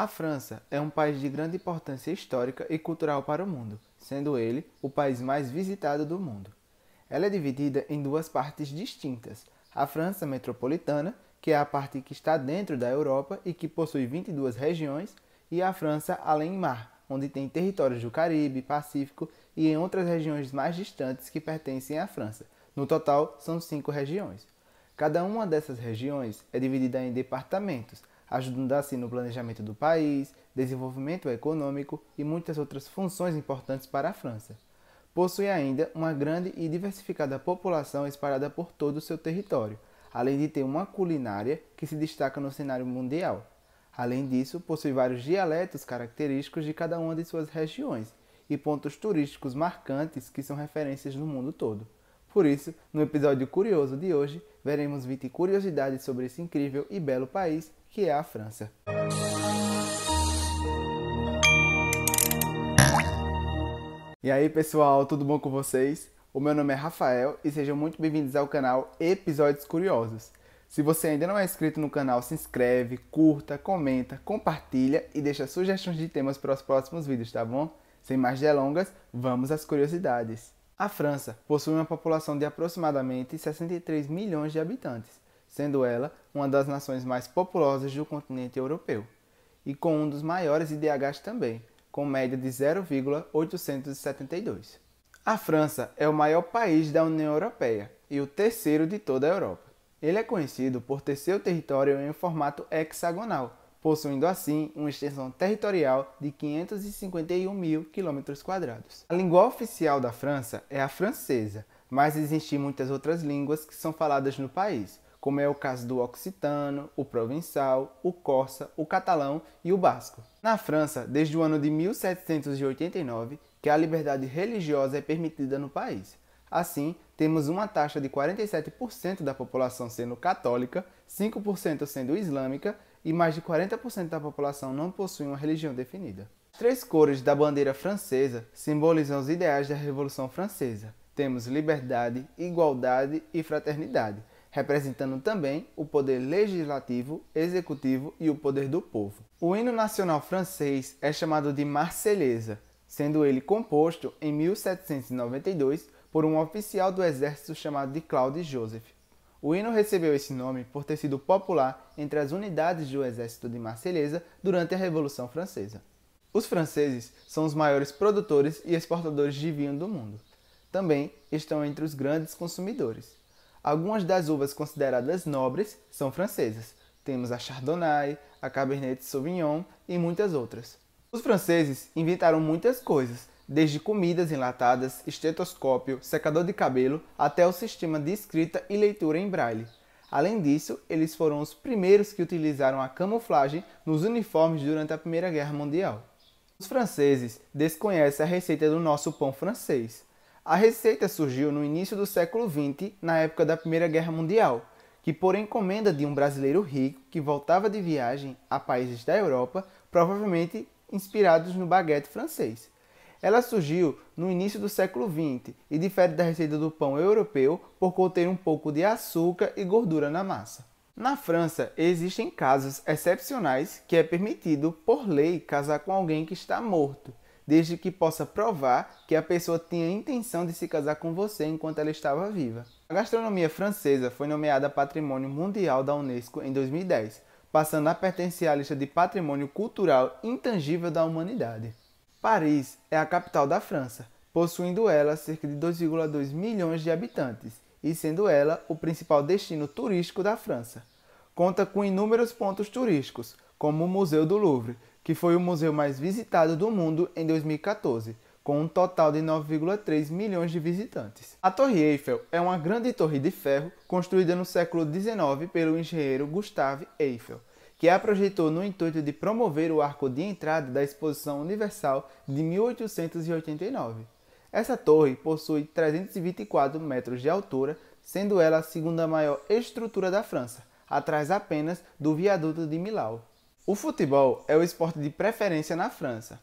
A França é um país de grande importância histórica e cultural para o mundo, sendo ele o país mais visitado do mundo. Ela é dividida em duas partes distintas: a França metropolitana, que é a parte que está dentro da Europa e que possui 22 regiões, e a França além mar, onde tem territórios do Caribe, Pacífico e em outras regiões mais distantes que pertencem à França. No total, são cinco regiões. Cada uma dessas regiões é dividida em departamentos, ajudando assim no planejamento do país, desenvolvimento econômico e muitas outras funções importantes para a França. Possui ainda uma grande e diversificada população espalhada por todo o seu território, além de ter uma culinária que se destaca no cenário mundial. Além disso, possui vários dialetos característicos de cada uma de suas regiões e pontos turísticos marcantes que são referências no mundo todo. Por isso, no episódio curioso de hoje, veremos 20 curiosidades sobre esse incrível e belo país que é a França. E aí pessoal, tudo bom com vocês? O meu nome é Rafael e sejam muito bem-vindos ao canal Episódios Curiosos. Se você ainda não é inscrito no canal, se inscreve, curta, comenta, compartilha e deixa sugestões de temas para os próximos vídeos, tá bom? Sem mais delongas, vamos às curiosidades. A França possui uma população de aproximadamente 63 milhões de habitantes sendo ela uma das nações mais populosas do continente europeu, e com um dos maiores IDHs também, com média de 0,872. A França é o maior país da União Europeia e o terceiro de toda a Europa. Ele é conhecido por ter seu território em um formato hexagonal, possuindo assim uma extensão territorial de 551 mil quilômetros quadrados. A língua oficial da França é a francesa, mas existem muitas outras línguas que são faladas no país, como é o caso do occitano, o provençal, o corsa, o catalão e o basco. Na França, desde o ano de 1789, que a liberdade religiosa é permitida no país. Assim, temos uma taxa de 47% da população sendo católica, 5% sendo islâmica e mais de 40% da população não possui uma religião definida. Três cores da bandeira francesa simbolizam os ideais da Revolução Francesa. Temos liberdade, igualdade e fraternidade, representando também o poder legislativo, executivo e o poder do povo. O hino nacional francês é chamado de Marselhesa, sendo ele composto em 1792 por um oficial do exército chamado de Claude Joseph. O hino recebeu esse nome por ter sido popular entre as unidades do exército de Marselhesa durante a Revolução Francesa. Os franceses são os maiores produtores e exportadores de vinho do mundo. Também estão entre os grandes consumidores. Algumas das uvas consideradas nobres são francesas. Temos a Chardonnay, a Cabernet Sauvignon e muitas outras. Os franceses inventaram muitas coisas, desde comidas enlatadas, estetoscópio, secador de cabelo, até o sistema de escrita e leitura em braille. Além disso, eles foram os primeiros que utilizaram a camuflagem nos uniformes durante a Primeira Guerra Mundial. Os franceses desconhecem a receita do nosso pão francês, a receita surgiu no início do século XX, na época da Primeira Guerra Mundial, que, por encomenda de um brasileiro rico que voltava de viagem a países da Europa, provavelmente inspirados no baguete francês. Ela surgiu no início do século XX e difere da receita do pão europeu por conter um pouco de açúcar e gordura na massa. Na França, existem casos excepcionais que é permitido, por lei, casar com alguém que está morto desde que possa provar que a pessoa tinha a intenção de se casar com você enquanto ela estava viva. A gastronomia francesa foi nomeada Patrimônio Mundial da Unesco em 2010, passando a pertencer à lista de Patrimônio Cultural Intangível da Humanidade. Paris é a capital da França, possuindo ela cerca de 2,2 milhões de habitantes e sendo ela o principal destino turístico da França. Conta com inúmeros pontos turísticos, como o Museu do Louvre, que foi o museu mais visitado do mundo em 2014, com um total de 9,3 milhões de visitantes. A Torre Eiffel é uma grande torre de ferro construída no século XIX pelo engenheiro Gustave Eiffel, que a projetou no intuito de promover o arco de entrada da Exposição Universal de 1889. Essa torre possui 324 metros de altura, sendo ela a segunda maior estrutura da França, atrás apenas do viaduto de Milão. O futebol é o esporte de preferência na França.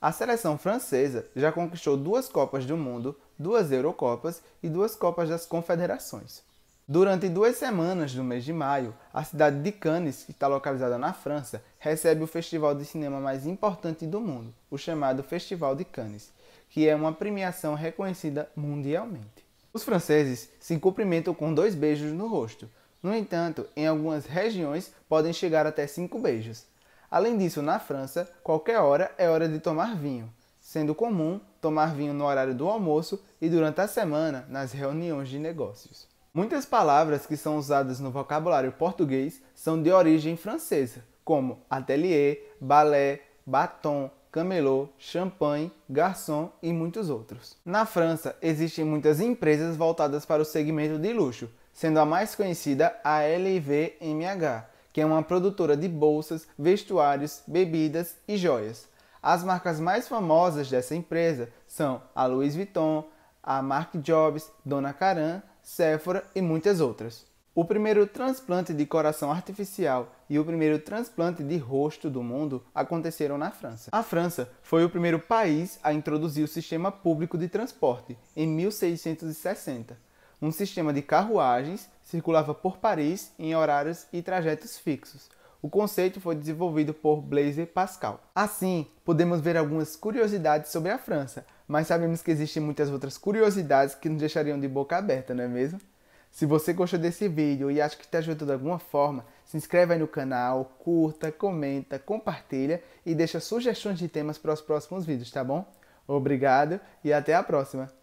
A seleção francesa já conquistou duas Copas do Mundo, duas Eurocopas e duas Copas das Confederações. Durante duas semanas do mês de maio, a cidade de Cannes, que está localizada na França, recebe o festival de cinema mais importante do mundo, o chamado Festival de Cannes, que é uma premiação reconhecida mundialmente. Os franceses se cumprimentam com dois beijos no rosto, no entanto, em algumas regiões podem chegar até cinco beijos. Além disso, na França, qualquer hora é hora de tomar vinho, sendo comum tomar vinho no horário do almoço e durante a semana nas reuniões de negócios. Muitas palavras que são usadas no vocabulário português são de origem francesa, como atelier, balé, batom, camelô, champanhe, garçom e muitos outros. Na França, existem muitas empresas voltadas para o segmento de luxo, sendo a mais conhecida a LVMH, que é uma produtora de bolsas, vestuários, bebidas e joias. As marcas mais famosas dessa empresa são a Louis Vuitton, a Marc Jobs, Dona Karan, Sephora e muitas outras. O primeiro transplante de coração artificial e o primeiro transplante de rosto do mundo aconteceram na França. A França foi o primeiro país a introduzir o sistema público de transporte em 1660. Um sistema de carruagens circulava por Paris em horários e trajetos fixos. O conceito foi desenvolvido por Blaise Pascal. Assim, podemos ver algumas curiosidades sobre a França, mas sabemos que existem muitas outras curiosidades que nos deixariam de boca aberta, não é mesmo? Se você gostou desse vídeo e acha que te tá ajudou de alguma forma, se inscreve aí no canal, curta, comenta, compartilha e deixa sugestões de temas para os próximos vídeos, tá bom? Obrigado e até a próxima!